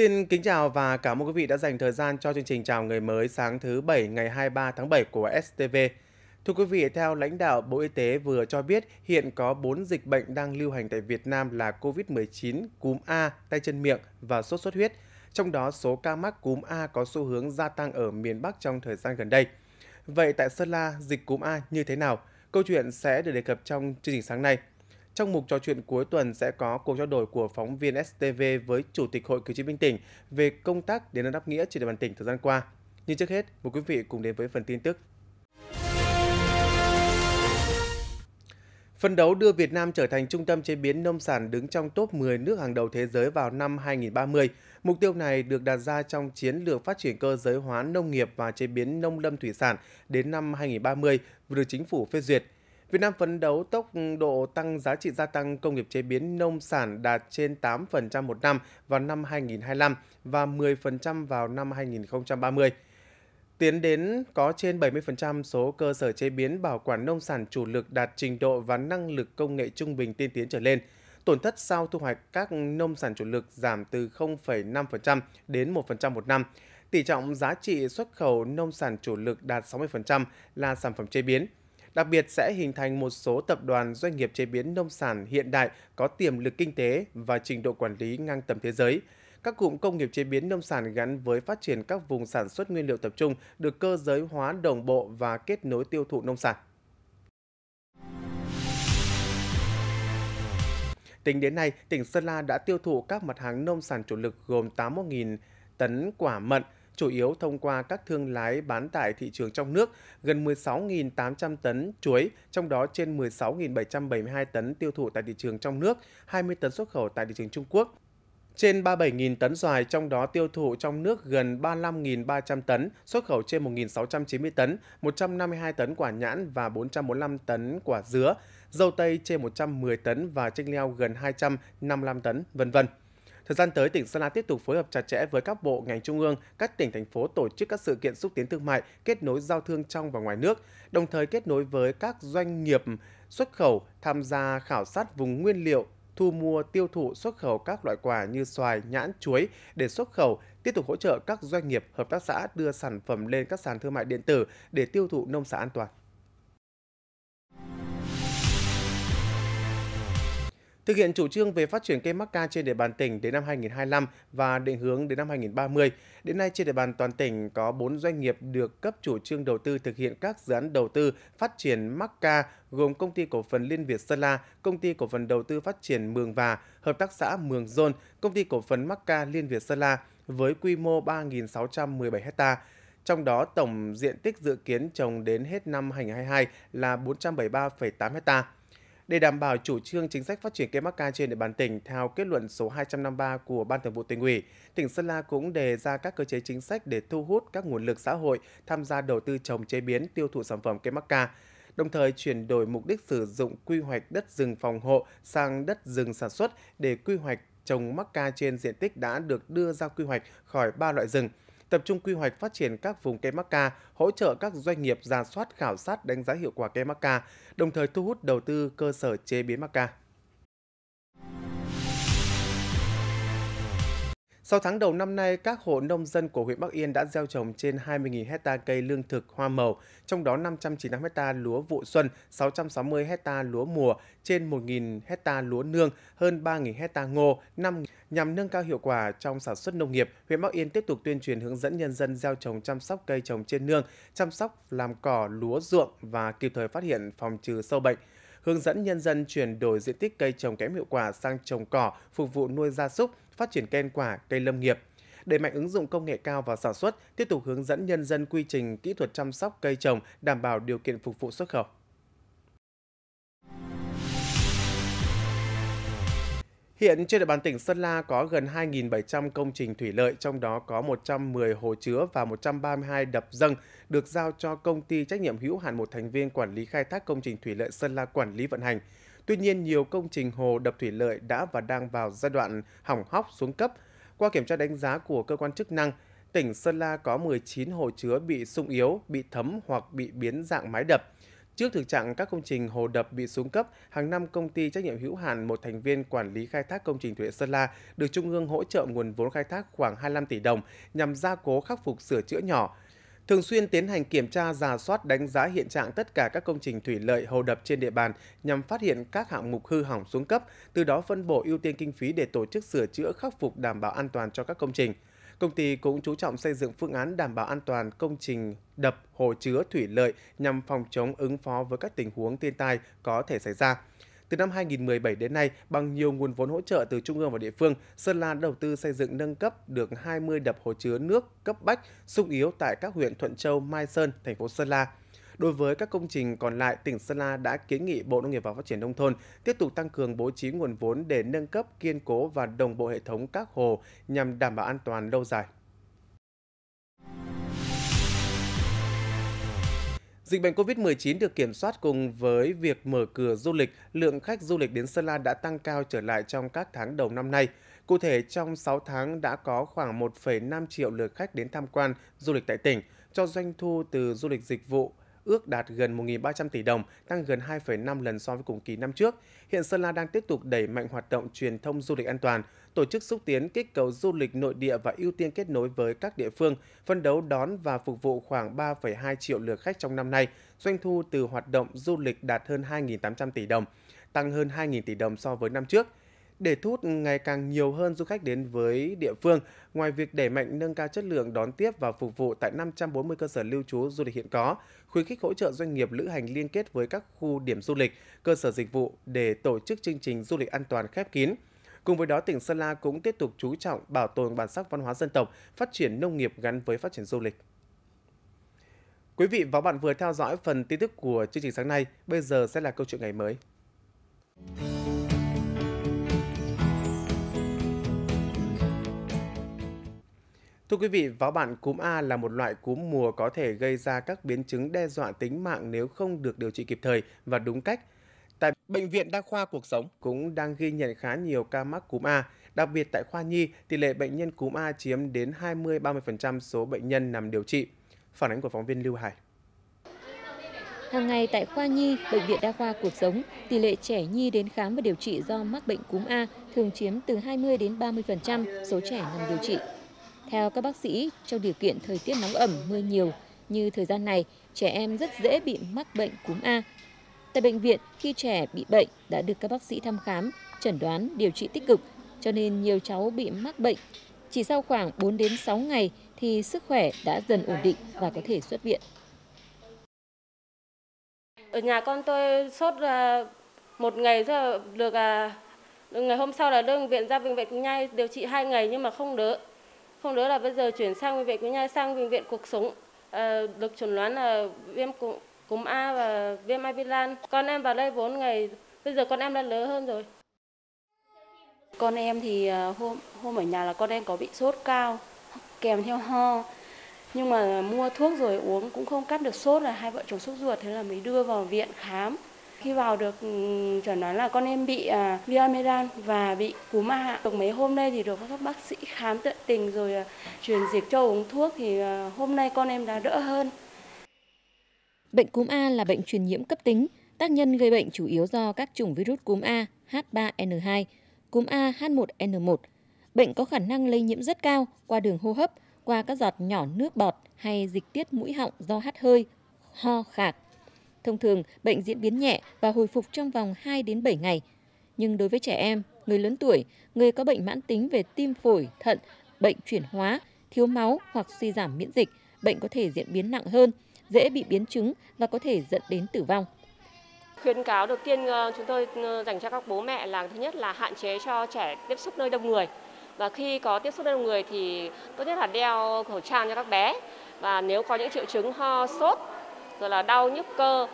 Xin kính chào và cảm ơn quý vị đã dành thời gian cho chương trình Chào Người Mới sáng thứ Bảy ngày 23 tháng 7 của STV. Thưa quý vị, theo lãnh đạo Bộ Y tế vừa cho biết, hiện có 4 dịch bệnh đang lưu hành tại Việt Nam là COVID-19, cúm A, tay chân miệng và sốt xuất huyết. Trong đó, số ca mắc cúm A có xu hướng gia tăng ở miền Bắc trong thời gian gần đây. Vậy tại Sơn La, dịch cúm A như thế nào? Câu chuyện sẽ được đề cập trong chương trình sáng nay. Trong mục trò chuyện cuối tuần sẽ có cuộc trao đổi của phóng viên STV với Chủ tịch Hội Cử tri binh Tỉnh về công tác đền ơn đáp nghĩa trên địa bàn tỉnh thời gian qua. Nhưng trước hết, mời quý vị cùng đến với phần tin tức Phấn đấu đưa Việt Nam trở thành trung tâm chế biến nông sản đứng trong top 10 nước hàng đầu thế giới vào năm 2030. Mục tiêu này được đặt ra trong chiến lược phát triển cơ giới hóa nông nghiệp và chế biến nông lâm thủy sản đến năm 2030 vừa được chính phủ phê duyệt. Việt Nam phấn đấu tốc độ tăng giá trị gia tăng công nghiệp chế biến nông sản đạt trên 8% một năm vào năm 2025 và 10% vào năm 2030. Tiến đến có trên 70% số cơ sở chế biến bảo quản nông sản chủ lực đạt trình độ và năng lực công nghệ trung bình tiên tiến trở lên. Tổn thất sau thu hoạch các nông sản chủ lực giảm từ 0,5% đến 1% một năm. Tỷ trọng giá trị xuất khẩu nông sản chủ lực đạt 60% là sản phẩm chế biến – Đặc biệt sẽ hình thành một số tập đoàn doanh nghiệp chế biến nông sản hiện đại có tiềm lực kinh tế và trình độ quản lý ngang tầm thế giới. Các cụm công nghiệp chế biến nông sản gắn với phát triển các vùng sản xuất nguyên liệu tập trung được cơ giới hóa đồng bộ và kết nối tiêu thụ nông sản. Tính đến nay, tỉnh Sơn La đã tiêu thụ các mặt hàng nông sản chủ lực gồm 81.000 tấn quả mận, chủ yếu thông qua các thương lái bán tại thị trường trong nước, gần 16.800 tấn chuối, trong đó trên 16.772 tấn tiêu thụ tại thị trường trong nước, 20 tấn xuất khẩu tại thị trường Trung Quốc. Trên 37.000 tấn xoài, trong đó tiêu thụ trong nước gần 35.300 tấn, xuất khẩu trên 1.690 tấn, 152 tấn quả nhãn và 445 tấn quả dứa, dâu tây trên 110 tấn và chanh leo gần 255 tấn, vân vân. Thời gian tới, tỉnh Sơn La tiếp tục phối hợp chặt chẽ với các bộ ngành trung ương, các tỉnh thành phố tổ chức các sự kiện xúc tiến thương mại, kết nối giao thương trong và ngoài nước, đồng thời kết nối với các doanh nghiệp xuất khẩu tham gia khảo sát vùng nguyên liệu, thu mua tiêu thụ xuất khẩu các loại quả như xoài, nhãn, chuối để xuất khẩu, tiếp tục hỗ trợ các doanh nghiệp, hợp tác xã đưa sản phẩm lên các sàn thương mại điện tử để tiêu thụ nông sản an toàn. Thực hiện chủ trương về phát triển cây mắc ca trên địa bàn tỉnh đến năm 2025 và định hướng đến năm 2030, đến nay trên địa bàn toàn tỉnh có 4 doanh nghiệp được cấp chủ trương đầu tư thực hiện các dự án đầu tư phát triển mắc ca gồm công ty cổ phần Liên Việt Sơn La, công ty cổ phần đầu tư phát triển Mường Và, hợp tác xã Mường Dôn, công ty cổ phần mắc ca Liên Việt Sơn La với quy mô 3.617 ha, trong đó tổng diện tích dự kiến trồng đến hết năm 2022 là 473,8 hectare. Để đảm bảo chủ trương chính sách phát triển cây mắc ca trên địa bàn tỉnh theo kết luận số 253 của Ban Thường vụ tỉnh ủy, tỉnh Sơn La cũng đề ra các cơ chế chính sách để thu hút các nguồn lực xã hội tham gia đầu tư trồng chế biến tiêu thụ sản phẩm cây mắc ca đồng thời chuyển đổi mục đích sử dụng quy hoạch đất rừng phòng hộ sang đất rừng sản xuất để quy hoạch trồng mắc ca trên diện tích đã được đưa ra quy hoạch khỏi ba loại rừng – tập trung quy hoạch phát triển các vùng cây mắc ca, hỗ trợ các doanh nghiệp ra soát khảo sát đánh giá hiệu quả cây mắc ca, đồng thời thu hút đầu tư cơ sở chế biến mắc ca. sau tháng đầu năm nay, các hộ nông dân của huyện Bắc Yên đã gieo trồng trên 20.000 hecta cây lương thực hoa màu, trong đó 595 hecta lúa vụ xuân, 660 hecta lúa mùa, trên 1.000 hecta lúa nương, hơn 3.000 hecta ngô, 5 nhằm nâng cao hiệu quả trong sản xuất nông nghiệp. Huyện Bắc Yên tiếp tục tuyên truyền hướng dẫn nhân dân gieo trồng chăm sóc cây trồng trên nương, chăm sóc làm cỏ lúa ruộng và kịp thời phát hiện phòng trừ sâu bệnh hướng dẫn nhân dân chuyển đổi diện tích cây trồng kém hiệu quả sang trồng cỏ, phục vụ nuôi gia súc, phát triển cây quả, cây lâm nghiệp đẩy mạnh ứng dụng công nghệ cao vào sản xuất, tiếp tục hướng dẫn nhân dân quy trình kỹ thuật chăm sóc cây trồng đảm bảo điều kiện phục vụ xuất khẩu. Hiện trên địa bàn tỉnh Sơn La có gần 2.700 công trình thủy lợi, trong đó có 110 hồ chứa và 132 đập dâng được giao cho công ty trách nhiệm hữu hạn một thành viên quản lý khai thác công trình thủy lợi Sơn La quản lý vận hành. Tuy nhiên, nhiều công trình hồ đập thủy lợi đã và đang vào giai đoạn hỏng hóc xuống cấp. Qua kiểm tra đánh giá của cơ quan chức năng, tỉnh Sơn La có 19 hồ chứa bị sung yếu, bị thấm hoặc bị biến dạng mái đập. Trước thực trạng các công trình hồ đập bị xuống cấp, hàng năm công ty trách nhiệm hữu hạn một thành viên quản lý khai thác công trình thủy điện Sơn La được Trung ương hỗ trợ nguồn vốn khai thác khoảng 25 tỷ đồng nhằm gia cố khắc phục sửa chữa nhỏ, thường xuyên tiến hành kiểm tra, giả soát, đánh giá hiện trạng tất cả các công trình thủy lợi, hồ đập trên địa bàn nhằm phát hiện các hạng mục hư hỏng xuống cấp, từ đó phân bổ ưu tiên kinh phí để tổ chức sửa chữa khắc phục đảm bảo an toàn cho các công trình. Công ty cũng chú trọng xây dựng phương án đảm bảo an toàn công trình đập, hồ chứa, thủy lợi nhằm phòng chống ứng phó với các tình huống thiên tai có thể xảy ra. Từ năm 2017 đến nay, bằng nhiều nguồn vốn hỗ trợ từ trung ương và địa phương, Sơn La đầu tư xây dựng nâng cấp được 20 đập hồ chứa nước cấp bách sung yếu tại các huyện Thuận Châu, Mai Sơn, thành phố Sơn La. Đối với các công trình còn lại, tỉnh Sơn La đã kiến nghị Bộ Nông nghiệp và Phát triển Nông thôn tiếp tục tăng cường bố trí nguồn vốn để nâng cấp, kiên cố và đồng bộ hệ thống các hồ nhằm đảm bảo an toàn lâu dài. Dịch bệnh COVID-19 được kiểm soát cùng với việc mở cửa du lịch, lượng khách du lịch đến Sơn La đã tăng cao trở lại trong các tháng đầu năm nay. Cụ thể, trong 6 tháng đã có khoảng 1,5 triệu lượt khách đến tham quan du lịch tại tỉnh, cho doanh thu từ du lịch dịch vụ ước đạt gần 1.300 tỷ đồng, tăng gần 2,5 lần so với cùng kỳ năm trước. Hiện Sơn La đang tiếp tục đẩy mạnh hoạt động truyền thông du lịch an toàn, tổ chức xúc tiến kích cầu du lịch nội địa và ưu tiên kết nối với các địa phương, phân đấu đón và phục vụ khoảng 3,2 triệu lượt khách trong năm nay, doanh thu từ hoạt động du lịch đạt hơn 2.800 tỷ đồng, tăng hơn 2.000 tỷ đồng so với năm trước – để thu hút ngày càng nhiều hơn du khách đến với địa phương, ngoài việc đẩy mạnh nâng cao chất lượng đón tiếp và phục vụ tại 540 cơ sở lưu trú du lịch hiện có, khuyến khích hỗ trợ doanh nghiệp lữ hành liên kết với các khu điểm du lịch, cơ sở dịch vụ để tổ chức chương trình du lịch an toàn khép kín. Cùng với đó, tỉnh Sơn La cũng tiếp tục chú trọng bảo tồn bản sắc văn hóa dân tộc, phát triển nông nghiệp gắn với phát triển du lịch. Quý vị và bạn vừa theo dõi phần tin tức của chương trình sáng nay, bây giờ sẽ là câu chuyện ngày mới. Thưa quý vị, váo bạn, cúm A là một loại cúm mùa có thể gây ra các biến chứng đe dọa tính mạng nếu không được điều trị kịp thời và đúng cách. Tại Bệnh viện Đa khoa Cuộc Sống cũng đang ghi nhận khá nhiều ca mắc cúm A. Đặc biệt tại khoa nhi, tỷ lệ bệnh nhân cúm A chiếm đến 20-30% số bệnh nhân nằm điều trị. Phản ánh của phóng viên Lưu Hải. Hàng ngày tại khoa nhi, bệnh viện đa khoa cuộc sống, tỷ lệ trẻ nhi đến khám và điều trị do mắc bệnh cúm A thường chiếm từ 20 đến 30% số trẻ nằm điều trị. Theo các bác sĩ, trong điều kiện thời tiết nóng ẩm, mưa nhiều như thời gian này, trẻ em rất dễ bị mắc bệnh cúm A. Tại bệnh viện, khi trẻ bị bệnh đã được các bác sĩ thăm khám, chẩn đoán, điều trị tích cực, cho nên nhiều cháu bị mắc bệnh. Chỉ sau khoảng 4 đến 6 ngày thì sức khỏe đã dần ổn định và có thể xuất viện. Ở nhà con tôi sốt à, một ngày rồi, được, à, ngày hôm sau là đưa bệnh viện ra bệnh viện ngay điều trị hai ngày nhưng mà không đỡ không nữa là bây giờ chuyển sang bệnh viện Quỳnh Nhai sang bệnh viện cuộc sống à, được chuẩn đoán là viêm cúm A và viêm amidan Con em vào đây 4 ngày, bây giờ con em đã lớn hơn rồi. Con em thì ờ, hôm hôm ở nhà là con em có bị sốt cao, kèm theo ho. Nhưng mà mua thuốc rồi uống cũng không cắt được sốt là hai vợ chồng sốt ruột thế là mới đưa vào viện khám. Khi vào được ừ, chẩn đoán là con em bị à, viamedan và bị cúm A. Được mấy hôm nay thì được các bác sĩ khám tận tình rồi à, truyền dịch cho uống thuốc thì à, hôm nay con em đã đỡ hơn. Bệnh cúm A là bệnh truyền nhiễm cấp tính. Tác nhân gây bệnh chủ yếu do các chủng virus cúm A H3N2, cúm A H1N1. Bệnh có khả năng lây nhiễm rất cao qua đường hô hấp, qua các giọt nhỏ nước bọt hay dịch tiết mũi họng do hắt hơi, ho khạc. Thông thường, bệnh diễn biến nhẹ và hồi phục trong vòng 2 đến 7 ngày. Nhưng đối với trẻ em, người lớn tuổi, người có bệnh mãn tính về tim phổi, thận, bệnh chuyển hóa, thiếu máu hoặc suy giảm miễn dịch, bệnh có thể diễn biến nặng hơn, dễ bị biến chứng và có thể dẫn đến tử vong. Khuyến cáo đầu tiên ờ, chúng tôi ờ, dành cho các bố mẹ là thứ nhất là hạn chế cho trẻ tiếp xúc nơi đông người. Và khi có tiếp xúc nơi đông người thì tốt nhất là đeo khẩu trang cho các bé. Và nếu có những triệu chứng ho, sốt rồi là đau nhức cơ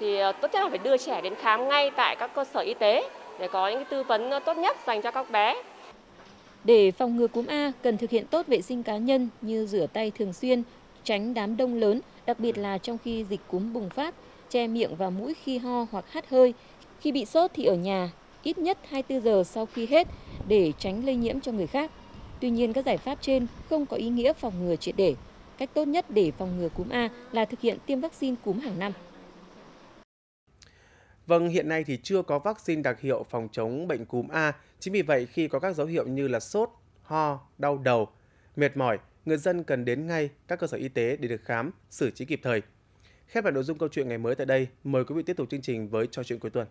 thì ờ, tốt nhất là phải đưa trẻ đến khám ngay tại các cơ sở y tế để có những tư vấn ờ, tốt nhất dành cho các bé. Để phòng ngừa cúm A, cần thực hiện tốt vệ sinh cá nhân như rửa tay thường xuyên, tránh đám đông lớn, đặc biệt là trong khi dịch cúm bùng phát, che miệng và mũi khi ho hoặc hắt hơi. Khi bị sốt thì ở nhà, ít nhất 24 giờ sau khi hết để tránh lây nhiễm cho người khác. Tuy nhiên các giải pháp trên không có ý nghĩa phòng ngừa triệt để. Cách tốt nhất để phòng ngừa cúm A là thực hiện tiêm vaccine cúm hàng năm. Vâng, hiện nay thì chưa có vaccine đặc hiệu phòng chống bệnh cúm A. Chính vì vậy, khi có các dấu hiệu như là sốt, ho, đau đầu, mệt mỏi, người dân cần đến ngay các cơ sở y tế để được khám, xử trí kịp thời. Khép lại nội dung câu chuyện ngày mới tại đây, mời quý vị tiếp tục chương trình với trò chuyện cuối tuần.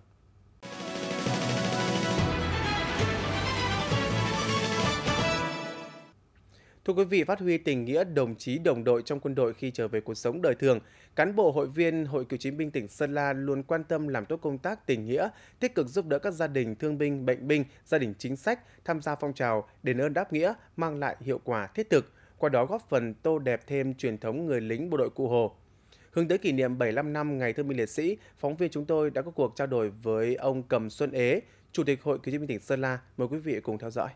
Thưa quý vị, phát huy tình nghĩa đồng chí đồng đội trong quân đội khi trở về cuộc sống đời thường, cán bộ hội viên Hội Cựu chiến binh tỉnh Sơn La luôn quan tâm làm tốt công tác tình nghĩa, tích cực giúp đỡ các gia đình thương binh, bệnh binh, gia đình chính sách tham gia phong trào đền ơn đáp nghĩa mang lại hiệu quả thiết thực, qua đó góp phần tô đẹp thêm truyền thống người lính bộ đội Cụ Hồ. Hướng tới kỷ niệm 75 năm Ngày Thương binh Liệt sĩ, phóng viên chúng tôi đã có cuộc trao đổi với ông Cầm Xuân Ế, Chủ tịch Hội Cựu chiến binh tỉnh Sơn La. Mời quý vị cùng theo dõi.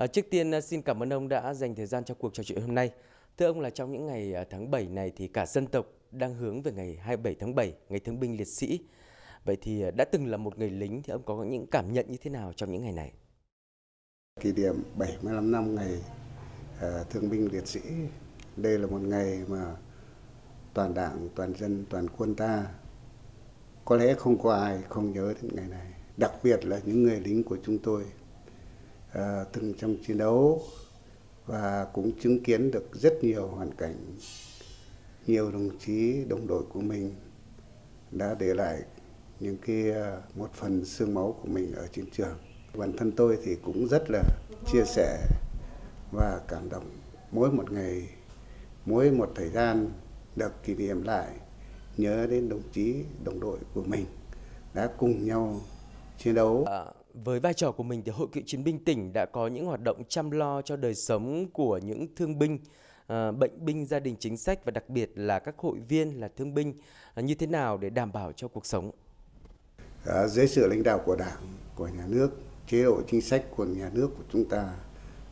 À, trước tiên à, xin cảm ơn ông đã dành thời gian cho cuộc trò chuyện hôm nay. Thưa ông là trong những ngày à, tháng 7 này thì cả dân tộc đang hướng về ngày 27 tháng 7, ngày thương binh liệt sĩ. Vậy thì đã từng là một người lính thì ông có những cảm nhận như thế nào trong những ngày này? Kỷ niệm 75 năm ngày thương binh liệt sĩ. Đây là một ngày mà toàn đảng, toàn dân, toàn quân ta có lẽ không có ai không nhớ đến ngày này. Đặc biệt là những người lính của chúng tôi à, từng trong chiến đấu và cũng chứng kiến được rất nhiều hoàn cảnh nhiều đồng chí đồng đội của mình đã để lại những cái ờ, một phần xương máu của mình ở chiến trường bản thân tôi thì cũng rất là chia sẻ và cảm động mỗi một ngày mỗi một thời gian được kỷ niệm lại nhớ đến đồng chí đồng đội của mình đã cùng nhau chiến đấu à, với vai trò của mình thì Hội cựu chiến binh tỉnh đã có những hoạt động chăm lo cho đời sống của những thương binh, ờ, bệnh binh gia đình chính sách và đặc biệt là các hội viên là thương binh ờ, như thế nào để đảm bảo cho cuộc sống? À, dưới sự lãnh đạo của Đảng, của nhà nước, chế độ chính sách của nhà nước của chúng ta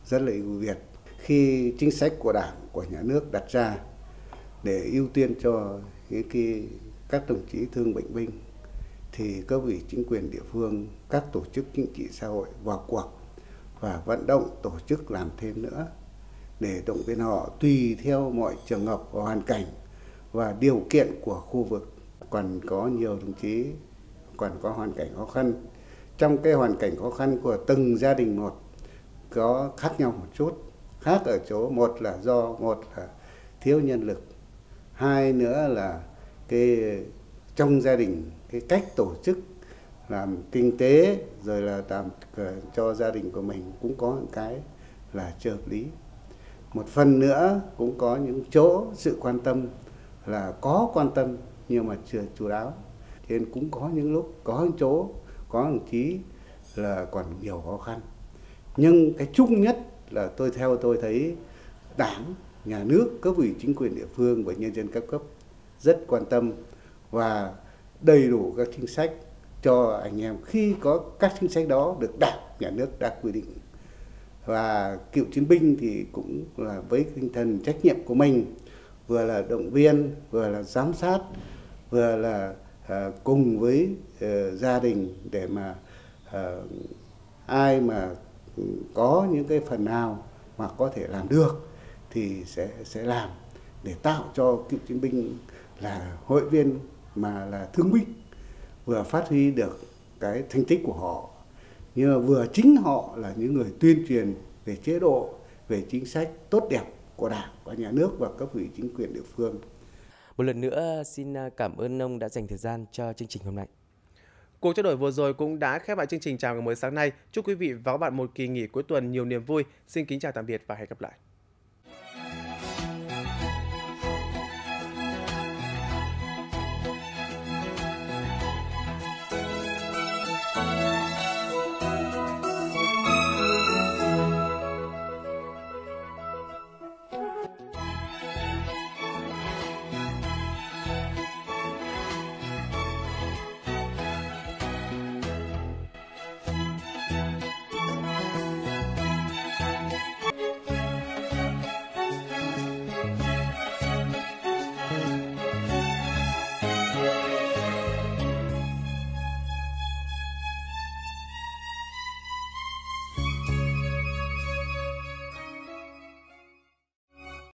rất là ưu việt. Khi chính sách của Đảng, của nhà nước đặt ra để ưu tiên cho những cái các đồng chí thương bệnh binh thì cấp ủy chính quyền địa phương, các tổ chức chính trị xã hội vào cuộc và vận động tổ chức làm thêm nữa để động viên họ tùy theo mọi trường hợp và hoàn cảnh và điều kiện của khu vực. Còn có nhiều đồng chí còn có hoàn cảnh khó khăn. Trong cái hoàn cảnh khó khăn của từng gia đình một có khác nhau một chút. Khác ở chỗ một là do một là thiếu nhân lực, hai nữa là cái trong gia đình cái cách tổ chức làm kinh tế rồi là làm ờ, cho gia đình của mình cũng có những cái là chưa hợp lý một phần nữa cũng có những chỗ sự quan tâm là có quan tâm nhưng mà chưa chú đáo nên cũng có những lúc có những chỗ có đồng chí là còn nhiều khó khăn nhưng cái chung nhất là tôi theo tôi thấy đảng nhà nước cấp ủy chính quyền địa phương và nhân dân các cấp rất quan tâm và đầy đủ các chính sách cho anh em khi có các chính sách đó được đảng nhà nước đã quy định và cựu chiến binh thì cũng là với tinh thần trách nhiệm của mình vừa là động viên vừa là giám sát vừa là à, cùng với à, gia đình để mà à, ai mà có những cái phần nào mà có thể làm được thì sẽ sẽ làm để tạo cho cựu chiến binh là hội viên mà là thương binh vừa phát huy được cái thành tích của họ nhưng mà vừa chính họ là những người tuyên truyền về chế độ về chính sách tốt đẹp của đảng của nhà nước và cấp ủy chính quyền địa phương một lần nữa xin à, cảm ơn ông đã dành thời gian cho chương trình hôm nay Cuộc trao đổi vừa rồi cũng đã khép lại chương trình chào ngày mới sáng nay. Chúc quý vị và các bạn một kỳ nghỉ cuối tuần nhiều niềm vui. Xin kính chào tạm biệt và hẹn gặp lại.